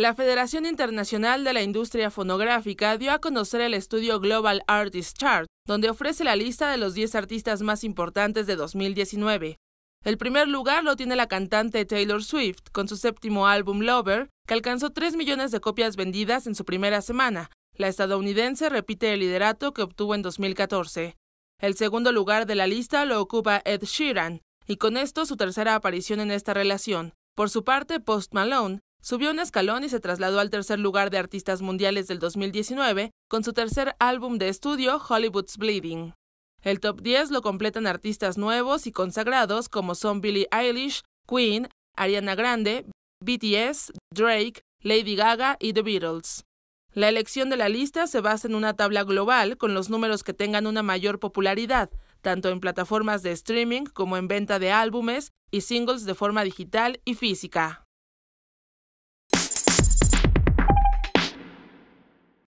La Federación Internacional de la Industria Fonográfica dio a conocer el estudio Global Artist Chart, donde ofrece la lista de los 10 artistas más importantes de 2019. El primer lugar lo tiene la cantante Taylor Swift, con su séptimo álbum Lover, que alcanzó 3 millones de copias vendidas en su primera semana. La estadounidense repite el liderato que obtuvo en 2014. El segundo lugar de la lista lo ocupa Ed Sheeran, y con esto su tercera aparición en esta relación. Por su parte, Post Malone Subió un escalón y se trasladó al tercer lugar de artistas mundiales del 2019 con su tercer álbum de estudio, Hollywood's Bleeding. El top 10 lo completan artistas nuevos y consagrados como son Billie Eilish, Queen, Ariana Grande, BTS, Drake, Lady Gaga y The Beatles. La elección de la lista se basa en una tabla global con los números que tengan una mayor popularidad, tanto en plataformas de streaming como en venta de álbumes y singles de forma digital y física.